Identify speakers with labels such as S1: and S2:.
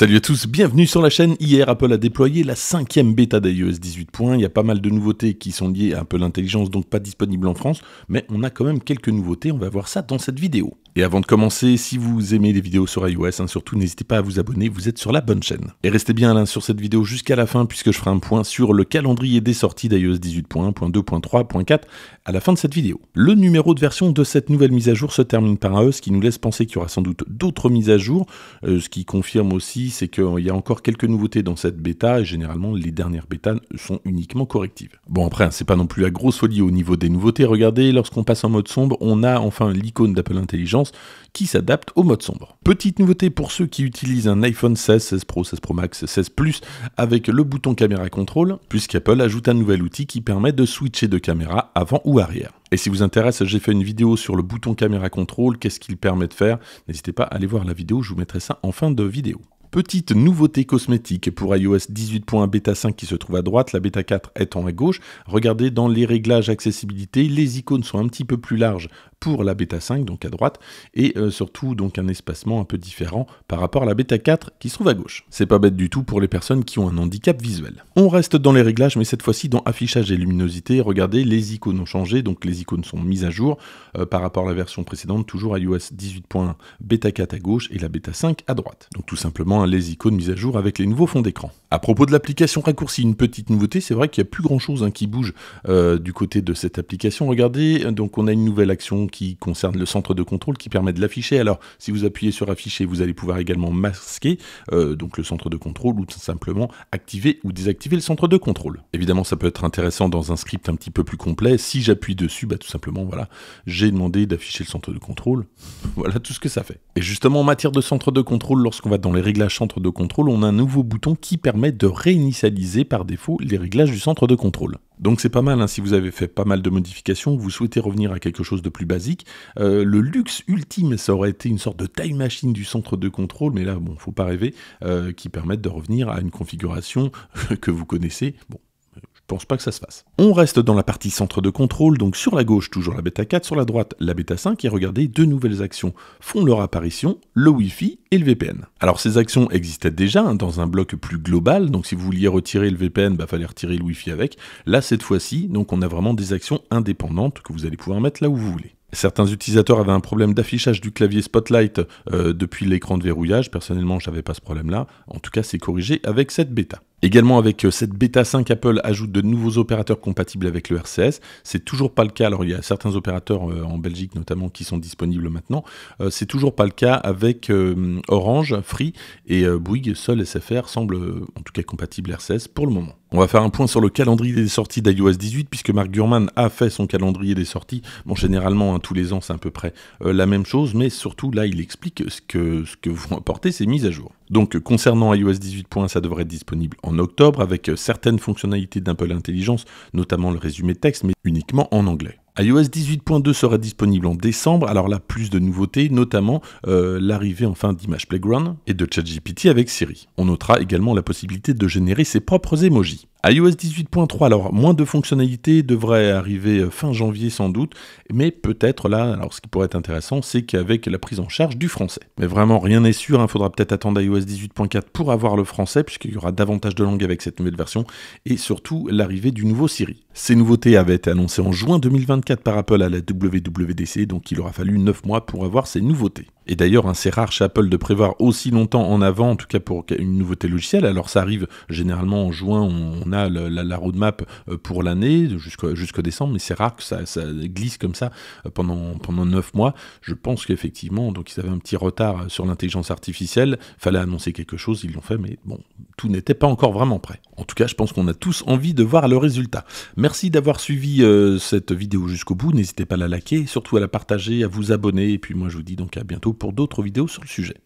S1: Salut à tous, bienvenue sur la chaîne. Hier, Apple a déployé la cinquième bêta d'iOS 18 Il y a pas mal de nouveautés qui sont liées à Apple Intelligence, donc pas disponibles en France, mais on a quand même quelques nouveautés. On va voir ça dans cette vidéo. Et avant de commencer, si vous aimez les vidéos sur iOS, hein, surtout n'hésitez pas à vous abonner, vous êtes sur la bonne chaîne. Et restez bien là hein, sur cette vidéo jusqu'à la fin puisque je ferai un point sur le calendrier des sorties d'iOS 18.1.2.3.4 à la fin de cette vidéo. Le numéro de version de cette nouvelle mise à jour se termine par un E, ce qui nous laisse penser qu'il y aura sans doute d'autres mises à jour. Euh, ce qui confirme aussi, c'est qu'il y a encore quelques nouveautés dans cette bêta et généralement les dernières bêtas sont uniquement correctives. Bon après, hein, c'est pas non plus la grosse folie au niveau des nouveautés. Regardez, lorsqu'on passe en mode sombre, on a enfin l'icône d'Apple Intelligence qui s'adapte au mode sombre. Petite nouveauté pour ceux qui utilisent un iPhone 16, 16 Pro, 16 Pro Max, 16 Plus avec le bouton caméra contrôle, puisqu'Apple ajoute un nouvel outil qui permet de switcher de caméra avant ou arrière. Et si vous intéresse, j'ai fait une vidéo sur le bouton caméra contrôle, qu'est-ce qu'il permet de faire. N'hésitez pas à aller voir la vidéo, je vous mettrai ça en fin de vidéo. Petite nouveauté cosmétique pour iOS 18.1 bêta 5 qui se trouve à droite, la bêta 4 étant à gauche. Regardez dans les réglages accessibilité, les icônes sont un petit peu plus larges pour la bêta 5, donc à droite, et euh, surtout donc un espacement un peu différent par rapport à la bêta 4 qui se trouve à gauche. C'est pas bête du tout pour les personnes qui ont un handicap visuel. On reste dans les réglages, mais cette fois-ci dans affichage et luminosité, regardez, les icônes ont changé, donc les icônes sont mises à jour euh, par rapport à la version précédente, toujours à iOS 18.1 bêta 4 à gauche et la bêta 5 à droite. Donc tout simplement les icônes mises à jour avec les nouveaux fonds d'écran. À propos de l'application raccourci, une petite nouveauté, c'est vrai qu'il n'y a plus grand chose hein, qui bouge euh, du côté de cette application. Regardez, donc on a une nouvelle action qui concerne le centre de contrôle qui permet de l'afficher. Alors, si vous appuyez sur afficher, vous allez pouvoir également masquer euh, donc le centre de contrôle ou tout simplement activer ou désactiver le centre de contrôle. Évidemment, ça peut être intéressant dans un script un petit peu plus complet. Si j'appuie dessus, bah, tout simplement, voilà, j'ai demandé d'afficher le centre de contrôle. Voilà tout ce que ça fait. Et justement, en matière de centre de contrôle, lorsqu'on va dans les réglages centre de contrôle, on a un nouveau bouton qui permet de réinitialiser par défaut les réglages du centre de contrôle. Donc c'est pas mal, hein, si vous avez fait pas mal de modifications, vous souhaitez revenir à quelque chose de plus basique. Euh, le luxe ultime, ça aurait été une sorte de time machine du centre de contrôle, mais là, bon, faut pas rêver, euh, qui permettent de revenir à une configuration que vous connaissez. Bon, pas que ça se fasse. On reste dans la partie centre de contrôle, donc sur la gauche toujours la bêta 4, sur la droite la bêta 5, et regardez, deux nouvelles actions font leur apparition, le Wi-Fi et le VPN. Alors ces actions existaient déjà hein, dans un bloc plus global, donc si vous vouliez retirer le VPN, il bah, fallait retirer le Wi-Fi avec. Là cette fois-ci, donc on a vraiment des actions indépendantes que vous allez pouvoir mettre là où vous voulez. Certains utilisateurs avaient un problème d'affichage du clavier Spotlight euh, depuis l'écran de verrouillage. Personnellement, je n'avais pas ce problème-là. En tout cas, c'est corrigé avec cette bêta. Également avec euh, cette bêta 5, Apple ajoute de nouveaux opérateurs compatibles avec le RCS. C'est toujours pas le cas. Alors il y a certains opérateurs euh, en Belgique notamment qui sont disponibles maintenant. Euh, c'est toujours pas le cas avec Orange, Free et Bouygues. Seul SFR semble en tout cas compatible RCS pour le moment. On va faire un point sur le calendrier des sorties d'iOS 18 puisque Mark Gurman a fait son calendrier des sorties. Bon, généralement, hein, tous les ans, c'est à peu près la même chose, mais surtout là, il explique ce que, ce que vont apporter ces mises à jour. Donc concernant iOS 18.1, ça devrait être disponible en octobre avec euh, certaines fonctionnalités d'un peu Intelligence, notamment le résumé texte, mais uniquement en anglais iOS 18.2 sera disponible en décembre, alors là plus de nouveautés, notamment euh, l'arrivée enfin d'Image Playground et de ChatGPT avec Siri. On notera également la possibilité de générer ses propres emojis iOS 18.3, alors moins de fonctionnalités devraient arriver euh, fin janvier sans doute, mais peut-être là, alors ce qui pourrait être intéressant, c'est qu'avec la prise en charge du français. Mais vraiment, rien n'est sûr, il hein, faudra peut-être attendre iOS 18.4 pour avoir le français, puisqu'il y aura davantage de langues avec cette nouvelle version, et surtout l'arrivée du nouveau Siri. Ces nouveautés avaient été annoncées en juin 2024 par Apple à la WWDC, donc il aura fallu 9 mois pour avoir ces nouveautés. Et d'ailleurs, hein, c'est rare chez Apple de prévoir aussi longtemps en avant, en tout cas pour une nouveauté logicielle, alors ça arrive généralement en juin, on on a la, roadmap euh, pour l'année jusqu'au décembre, mais c'est rare que ça, glisse comme ça euh, pendant, pendant 9 mois. Je pense qu'effectivement, donc ils avaient un petit retard euh, sur l'intelligence artificielle, fallait annoncer quelque chose, ils l'ont fait, mais bon, tout n'était pas encore vraiment prêt. En tout cas, je pense qu'on a tous envie de voir le résultat. Merci d'avoir suivi cette vidéo jusqu'au bout, n'hésitez pas à la liker, surtout à la partager, à vous abonner, et puis moi je vous dis donc à bientôt pour d'autres vidéos sur le sujet.